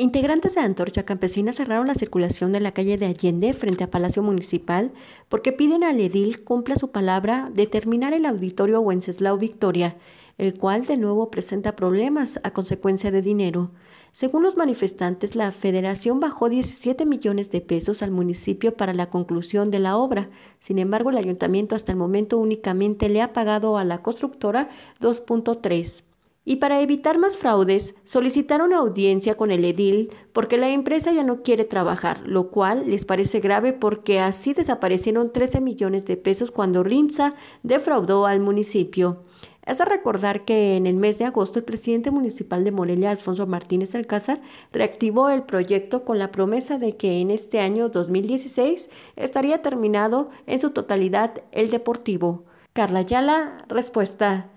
Integrantes de Antorcha Campesina cerraron la circulación de la calle de Allende frente a Palacio Municipal porque piden al edil cumpla su palabra de terminar el auditorio Wenceslao Victoria, el cual de nuevo presenta problemas a consecuencia de dinero. Según los manifestantes, la federación bajó 17 millones de pesos al municipio para la conclusión de la obra. Sin embargo, el ayuntamiento hasta el momento únicamente le ha pagado a la constructora 2.3 y para evitar más fraudes solicitaron audiencia con el edil porque la empresa ya no quiere trabajar, lo cual les parece grave porque así desaparecieron 13 millones de pesos cuando Rimsa defraudó al municipio. Es a recordar que en el mes de agosto el presidente municipal de Morelia, Alfonso Martínez Alcázar, reactivó el proyecto con la promesa de que en este año 2016 estaría terminado en su totalidad el deportivo. Carla Yala, respuesta.